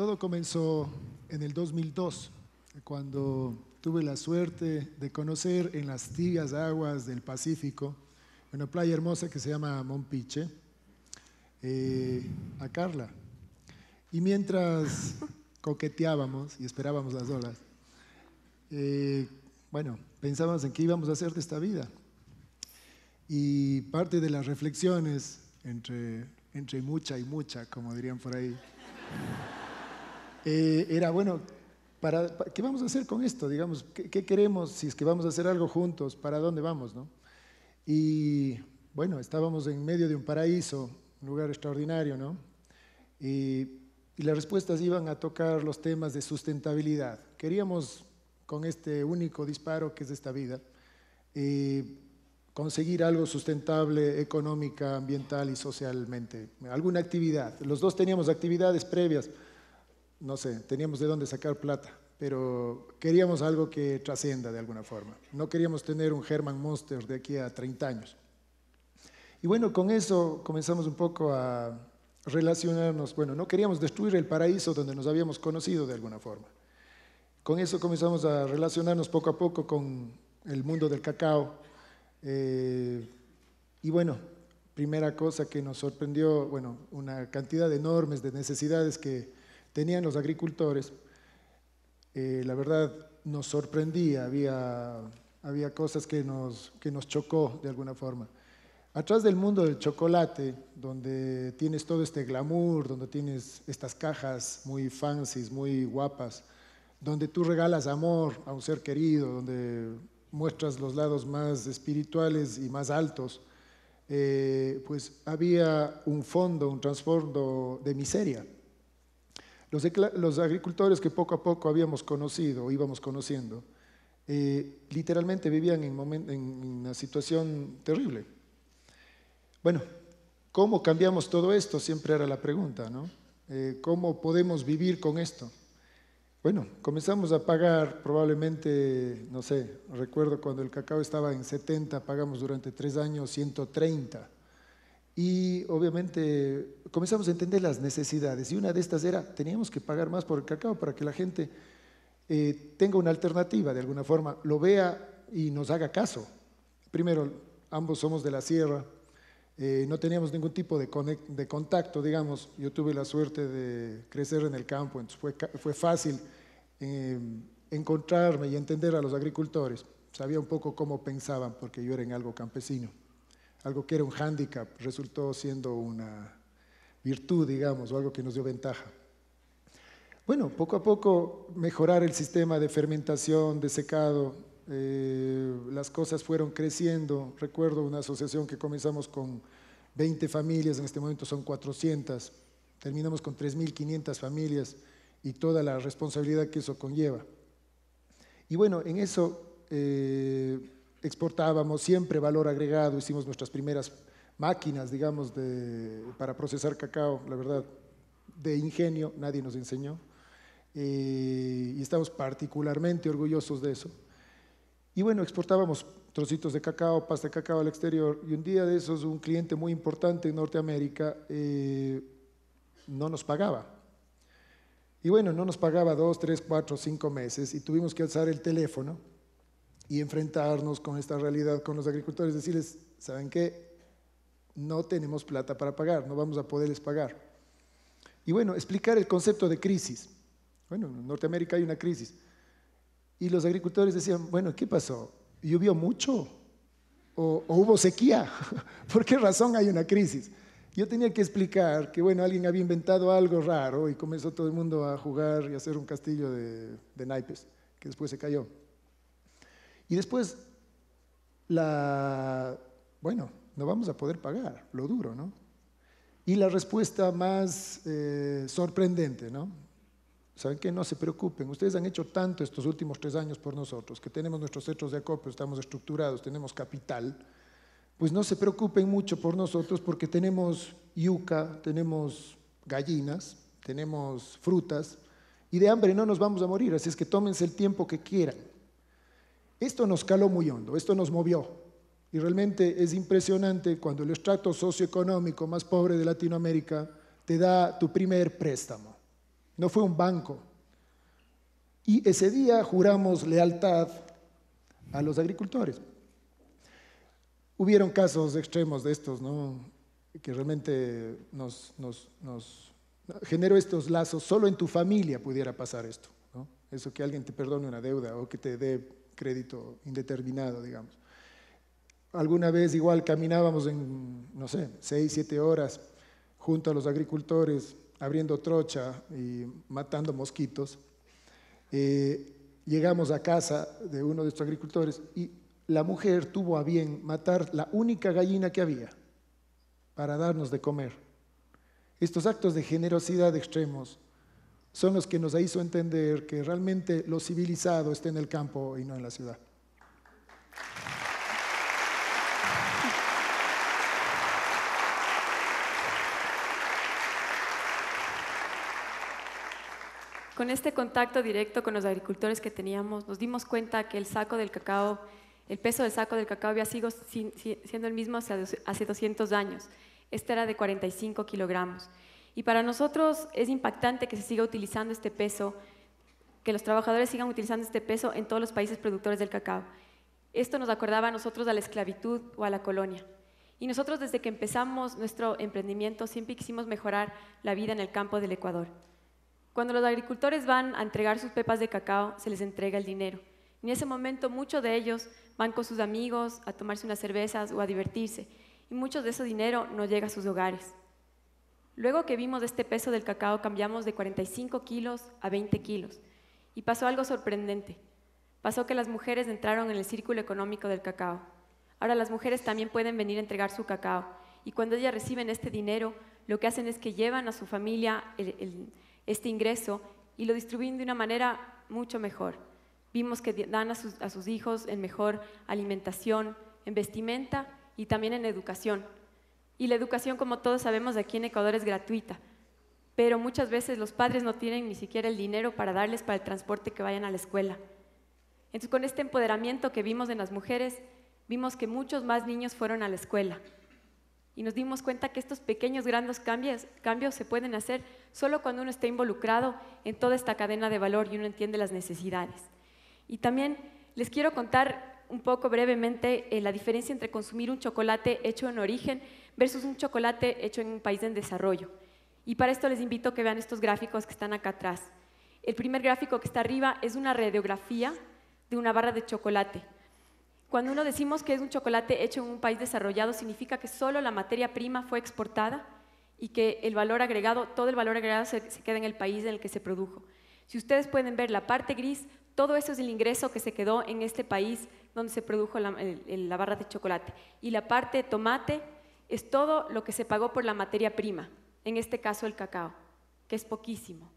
Todo comenzó en el 2002, cuando tuve la suerte de conocer en las tibias aguas del Pacífico, en una playa hermosa que se llama Monpiche, eh, a Carla. Y mientras coqueteábamos y esperábamos las olas, eh, bueno, pensábamos en qué íbamos a hacer de esta vida. Y parte de las reflexiones entre, entre mucha y mucha, como dirían por ahí, eh, era, bueno, para, ¿qué vamos a hacer con esto? Digamos, ¿qué, queremos si es que vamos a hacer algo juntos? ¿Para dónde vamos? Y bueno, estábamos en medio de un paraíso, un lugar extraordinario, ¿no? Y, las respuestas iban a tocar los temas de sustentabilidad. Queríamos, con este único disparo que es esta vida, eh, conseguir algo sustentable económica, ambiental y socialmente, alguna actividad. Los dos teníamos actividades previas no sé, teníamos de dónde sacar plata, pero queríamos algo que trascienda de alguna forma. No queríamos tener un Herman Monster de aquí a 30 años. Y bueno, con eso comenzamos un poco a relacionarnos. Bueno, no queríamos destruir el paraíso donde nos habíamos conocido de alguna forma. Con eso comenzamos a relacionarnos poco a poco con el mundo del cacao. Eh, y bueno, primera cosa que nos sorprendió, bueno, una cantidad enorme de necesidades que tenían los agricultores, eh, la verdad nos sorprendía, había, cosas que nos, que nos chocó de alguna forma. Atrás del mundo del chocolate, donde tienes todo este glamour, donde tienes estas cajas muy fancies, muy guapas, donde tú regalas amor a un ser querido, donde muestras los lados más espirituales y más altos, eh, pues había un fondo, un trasfondo de miseria, los, agricultores que poco a poco habíamos conocido, íbamos conociendo, eh, literalmente vivían en, en una situación terrible. Bueno, ¿cómo cambiamos todo esto? Siempre era la pregunta, ¿no? Eh, ¿Cómo podemos vivir con esto? Bueno, comenzamos a pagar probablemente, no sé, recuerdo cuando el cacao estaba en 70, pagamos durante tres años 130. Y obviamente comenzamos a entender las necesidades. Y una de estas era, teníamos que pagar más por el cacao para que la gente eh, tenga una alternativa, de alguna forma, lo vea y nos haga caso. Primero, ambos somos de la sierra, eh, no teníamos ningún tipo de, contacto, digamos. Yo tuve la suerte de crecer en el campo, entonces fue, fácil eh, encontrarme y entender a los agricultores. Sabía un poco cómo pensaban, porque yo era en algo campesino algo que era un hándicap resultó siendo una virtud, digamos, o algo que nos dio ventaja. Bueno, poco a poco mejorar el sistema de fermentación, de secado, eh, las cosas fueron creciendo. Recuerdo una asociación que comenzamos con 20 familias, en este momento son 400, terminamos con 3.500 familias y toda la responsabilidad que eso conlleva. Y bueno, en eso... Eh, exportábamos siempre valor agregado, hicimos nuestras primeras máquinas, digamos, de, para procesar cacao, la verdad, de ingenio, nadie nos enseñó, eh, y estamos particularmente orgullosos de eso. Y bueno, exportábamos trocitos de cacao, pasta de cacao al exterior, y un día de esos un cliente muy importante en Norteamérica eh, no nos pagaba. Y bueno, no nos pagaba dos, tres, cuatro, cinco meses, y tuvimos que alzar el teléfono y enfrentarnos con esta realidad con los agricultores, decirles, ¿saben qué? No tenemos plata para pagar, no vamos a poderles pagar. Y bueno, explicar el concepto de crisis. Bueno, en Norteamérica hay una crisis. Y los agricultores decían, bueno, ¿qué pasó? ¿Llovió mucho? ¿O, hubo sequía? ¿Por qué razón hay una crisis? Yo tenía que explicar que, bueno, alguien había inventado algo raro y comenzó todo el mundo a jugar y a hacer un castillo de naipes, que después se cayó. Y después, la, bueno, no vamos a poder pagar, lo duro, ¿no? Y la respuesta más eh, sorprendente, ¿no? ¿Saben qué? No se preocupen. Ustedes han hecho tanto estos últimos tres años por nosotros, que tenemos nuestros centros de acopio, estamos estructurados, tenemos capital. Pues no se preocupen mucho por nosotros porque tenemos yuca, tenemos gallinas, tenemos frutas y de hambre no nos vamos a morir. Así es que tómense el tiempo que quieran. Esto nos caló muy hondo, esto nos movió. Y realmente es impresionante cuando el extracto socioeconómico más pobre de Latinoamérica te da tu primer préstamo. No fue un banco. Y ese día juramos lealtad a los agricultores. Hubieron casos extremos de estos, ¿no? que realmente nos, nos, nos generó estos lazos. Solo en tu familia pudiera pasar esto. ¿no? Eso que alguien te perdone una deuda o que te dé crédito indeterminado, digamos. Alguna vez igual caminábamos en, no sé, seis, siete horas junto a los agricultores, abriendo trocha y matando mosquitos. Eh, llegamos a casa de uno de estos agricultores y la mujer tuvo a bien matar la única gallina que había para darnos de comer. Estos actos de generosidad extremos son los que nos hizo entender que realmente lo civilizado está en el campo y no en la ciudad. Con este contacto directo con los agricultores que teníamos, nos dimos cuenta que el saco del cacao, el peso del saco del cacao había sido siendo el mismo hace 200 años. Este era de 45 kilogramos. Y para nosotros es impactante que se siga utilizando este peso, que los trabajadores sigan utilizando este peso en todos los países productores del cacao. Esto nos acordaba a nosotros a la esclavitud o a la colonia. Y nosotros desde que empezamos nuestro emprendimiento siempre quisimos mejorar la vida en el campo del Ecuador. Cuando los agricultores van a entregar sus pepas de cacao, se les entrega el dinero. En ese momento muchos de ellos van con sus amigos a tomarse unas cervezas o a divertirse. Y mucho de ese dinero no llega a sus hogares. Luego que vimos este peso del cacao, cambiamos de 45 kilos a 20 kilos. Y pasó algo sorprendente. Pasó que las mujeres entraron en el círculo económico del cacao. Ahora las mujeres también pueden venir a entregar su cacao. Y cuando ellas reciben este dinero, lo que hacen es que llevan a su familia este ingreso y lo distribuyen de una manera mucho mejor. Vimos que dan a sus hijos en mejor alimentación, en vestimenta y también en educación. Y la educación, como todos sabemos, aquí en Ecuador es gratuita, pero muchas veces los padres no tienen ni siquiera el dinero para darles para el transporte que vayan a la escuela. Entonces, con este empoderamiento que vimos en las mujeres, vimos que muchos más niños fueron a la escuela. Y nos dimos cuenta que estos pequeños, grandes cambios, cambios se pueden hacer solo cuando uno está involucrado en toda esta cadena de valor y uno entiende las necesidades. Y también les quiero contar un poco brevemente eh, la diferencia entre consumir un chocolate hecho en origen versus un chocolate hecho en un país en desarrollo. Y para esto les invito a que vean estos gráficos que están acá atrás. El primer gráfico que está arriba es una radiografía de una barra de chocolate. Cuando uno decimos que es un chocolate hecho en un país desarrollado, significa que solo la materia prima fue exportada y que el valor agregado, todo el valor agregado se, queda en el país en el que se produjo. Si ustedes pueden ver la parte gris, todo eso es el ingreso que se quedó en este país donde se produjo la, barra de chocolate. Y la parte tomate es todo lo que se pagó por la materia prima, en este caso el cacao, que es poquísimo.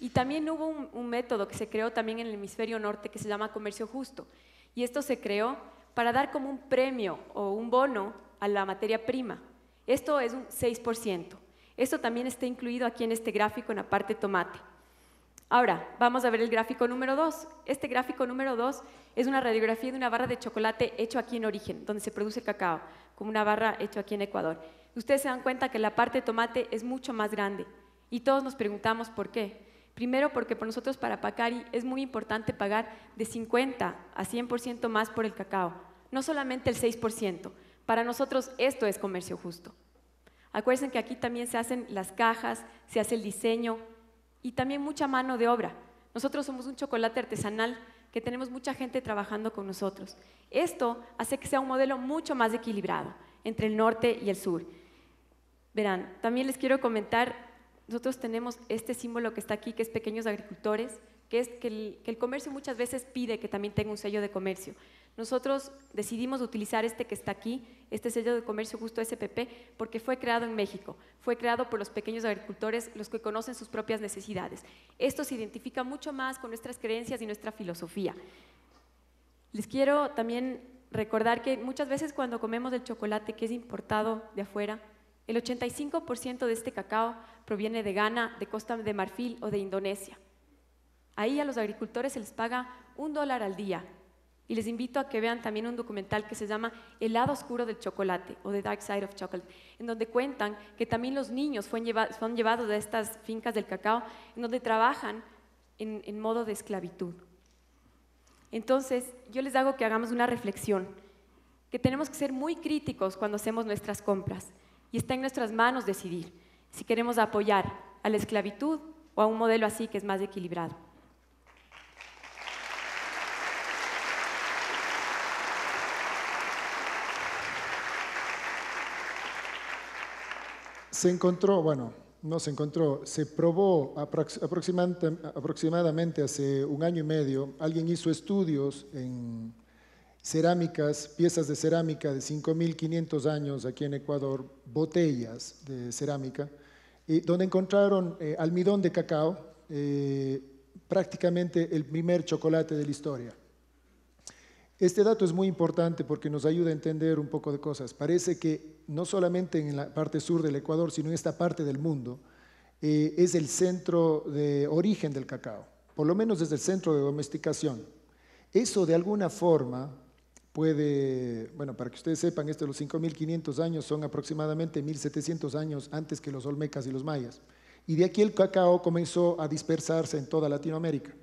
Y también hubo un, método que se creó también en el hemisferio norte que se llama comercio justo. Y esto se creó para dar como un premio o un bono a la materia prima. Esto es un 6%. Esto también está incluido aquí en este gráfico en la parte tomate. Ahora, vamos a ver el gráfico número 2. Este gráfico número 2 es una radiografía de una barra de chocolate hecho aquí en origen, donde se produce el cacao, como una barra hecho aquí en Ecuador. Ustedes se dan cuenta que la parte de tomate es mucho más grande y todos nos preguntamos por qué. Primero porque para nosotros para Pacari es muy importante pagar de 50 a 100% más por el cacao, no solamente el 6%. Para nosotros esto es comercio justo. Acuérdense que aquí también se hacen las cajas, se hace el diseño, y también mucha mano de obra. Nosotros somos un chocolate artesanal que tenemos mucha gente trabajando con nosotros. Esto hace que sea un modelo mucho más equilibrado entre el norte y el sur. Verán, también les quiero comentar, nosotros tenemos este símbolo que está aquí, que es pequeños agricultores, que es que el, comercio muchas veces pide que también tenga un sello de comercio. Nosotros decidimos utilizar este que está aquí, este sello de comercio justo SPP, porque fue creado en México, fue creado por los pequeños agricultores, los que conocen sus propias necesidades. Esto se identifica mucho más con nuestras creencias y nuestra filosofía. Les quiero también recordar que muchas veces cuando comemos el chocolate que es importado de afuera, el 85% de este cacao proviene de Ghana, de Costa de Marfil o de Indonesia. Ahí a los agricultores se les paga un dólar al día y les invito a que vean también un documental que se llama El lado oscuro del chocolate o The Dark Side of Chocolate, en donde cuentan que también los niños son llevados de estas fincas del cacao, en donde trabajan en, en modo de esclavitud. Entonces, yo les hago que hagamos una reflexión, que tenemos que ser muy críticos cuando hacemos nuestras compras y está en nuestras manos decidir si queremos apoyar a la esclavitud o a un modelo así que es más equilibrado. se encontró, bueno, no se encontró, se probó aproximadamente hace un año y medio, alguien hizo estudios en cerámicas, piezas de cerámica de 5.500 años aquí en Ecuador, botellas de cerámica, y donde encontraron eh, almidón de cacao, eh, prácticamente el primer chocolate de la historia. Este dato es muy importante porque nos ayuda a entender un poco de cosas. Parece que no solamente en la parte sur del Ecuador, sino en esta parte del mundo, eh, es el centro de origen del cacao, por lo menos desde el centro de domesticación. Eso de alguna forma puede, bueno, para que ustedes sepan, estos los 5.500 años son aproximadamente 1.700 años antes que los olmecas y los mayas. Y de aquí el cacao comenzó a dispersarse en toda Latinoamérica.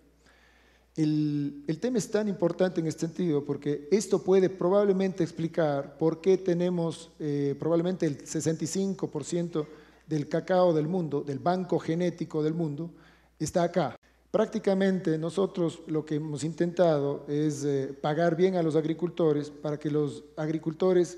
El, tema es tan importante en este sentido porque esto puede probablemente explicar por qué tenemos eh, probablemente el 65% del cacao del mundo, del banco genético del mundo, está acá. Prácticamente nosotros lo que hemos intentado es eh, pagar bien a los agricultores para que los agricultores,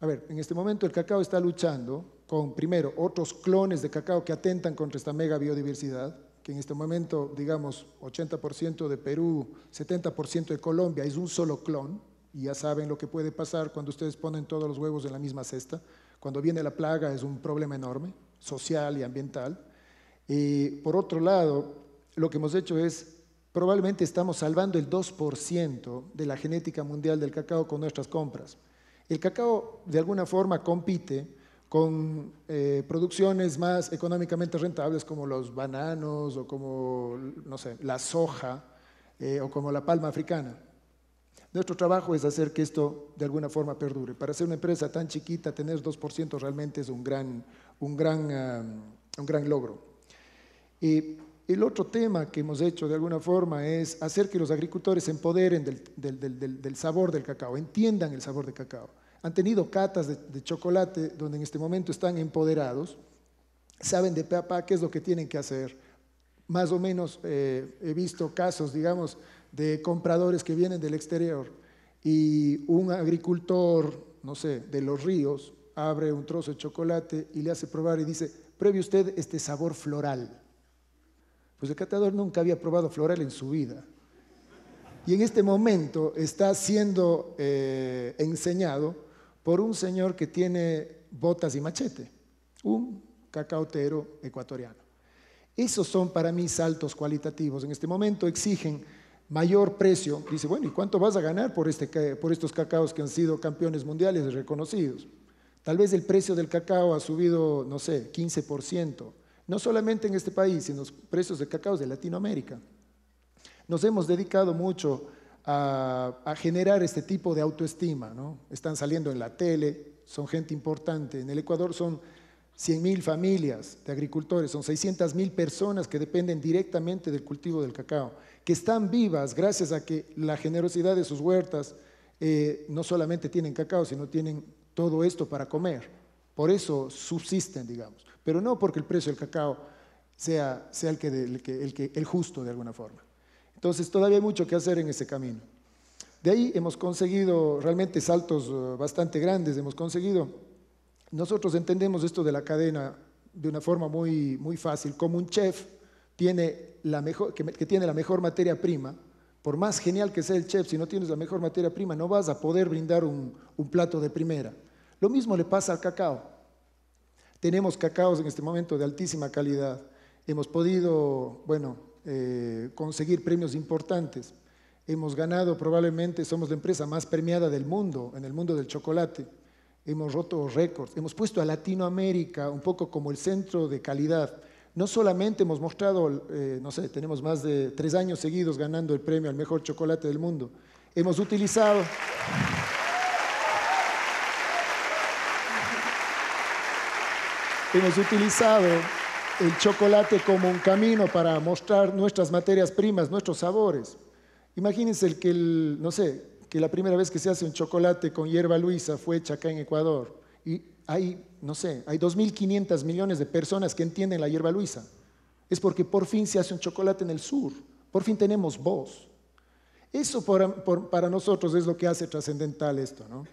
a ver, en este momento el cacao está luchando con primero otros clones de cacao que atentan contra esta mega biodiversidad, que en este momento, digamos, 80% de Perú, 70% de Colombia es un solo clon, y ya saben lo que puede pasar cuando ustedes ponen todos los huevos en la misma cesta. Cuando viene la plaga es un problema enorme, social y ambiental. Y por otro lado, lo que hemos hecho es, probablemente estamos salvando el 2% de la genética mundial del cacao con nuestras compras. El cacao de alguna forma compite con eh, producciones más económicamente rentables como los bananos o como, no la soja eh, o como la palma africana. Nuestro trabajo es hacer que esto de alguna forma perdure. Para ser una empresa tan chiquita, tener 2% realmente es um, un gran, logro. Y el otro tema que hemos hecho de alguna forma es hacer que los agricultores se empoderen del, del sabor del cacao, entiendan el sabor del cacao han tenido catas de, chocolate donde en este momento están empoderados, saben de pe qué es lo que tienen que hacer. Más o menos eh, he visto casos, digamos, de compradores que vienen del exterior y un agricultor, no sé, de los ríos, abre un trozo de chocolate y le hace probar y dice, pruebe usted este sabor floral. Pues el catador nunca había probado floral en su vida. Y en este momento está siendo eh, enseñado por un señor que tiene botas y machete, un cacautero ecuatoriano. Esos son para mí saltos cualitativos. En este momento exigen mayor precio. Dice, bueno, ¿y cuánto vas a ganar por, este, por estos cacaos que han sido campeones mundiales reconocidos? Tal vez el precio del cacao ha subido, no sé, 15%. No solamente en este país, sino los precios de cacao de Latinoamérica. Nos hemos dedicado mucho a, generar este tipo de autoestima. Están saliendo en la tele, son gente importante. En el Ecuador son 100.000 familias de agricultores, son 600.000 personas que dependen directamente del cultivo del cacao, que están vivas gracias a que la generosidad de sus huertas eh, no solamente tienen cacao, sino tienen todo esto para comer. Por eso subsisten, digamos. Pero no porque el precio del cacao sea, el, que, el justo de alguna forma. Entonces todavía hay mucho que hacer en ese camino. De ahí hemos conseguido realmente saltos eh, bastante grandes, hemos conseguido, nosotros entendemos esto de la cadena de una forma muy, muy fácil, como un chef tiene la mejor, que, tiene la mejor materia prima, por más genial que sea el chef, si no tienes la mejor materia prima, no vas a poder brindar un, un plato de primera. Lo mismo le pasa al cacao. Tenemos cacaos en este momento de altísima calidad. Hemos podido, bueno, eh, conseguir premios importantes. Hemos ganado, probablemente somos la empresa más premiada del mundo, en el mundo del chocolate. Hemos roto récords. Hemos puesto a Latinoamérica un poco como el centro de calidad. No solamente hemos mostrado, eh, no sé, tenemos más de tres años seguidos ganando el premio al mejor chocolate del mundo. Hemos utilizado... hemos utilizado el chocolate como un camino para mostrar nuestras materias primas, nuestros sabores. Imagínense el que, no sé, que la primera vez que se hace un chocolate con hierba luisa fue hecha acá en Ecuador. Y hay, no sé, hay 2.500 millones de personas que entienden la hierba luisa. Es porque por fin se hace un chocolate en el sur, por fin tenemos voz. Eso para nosotros es lo que hace trascendental esto, ¿no?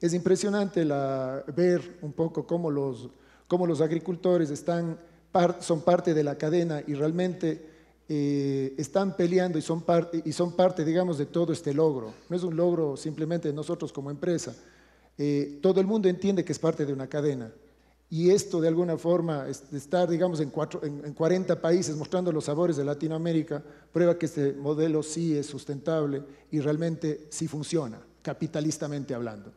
Es impresionante la, ver un poco cómo los, cómo los agricultores están, son parte de la cadena y realmente eh, están peleando y son, parte, y son parte, digamos, de todo este logro. No es un logro simplemente de nosotros como empresa. Eh, todo el mundo entiende que es parte de una cadena. Y esto, de alguna forma, de estar, digamos, en, en 40 países mostrando los sabores de Latinoamérica, prueba que este modelo sí es sustentable y realmente sí funciona, capitalistamente hablando.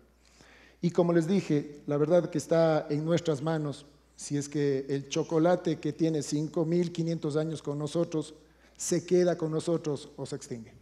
Y como les dije, la verdad que está en nuestras manos, si es que el chocolate que tiene 5.500 años con nosotros se queda con nosotros o se extingue.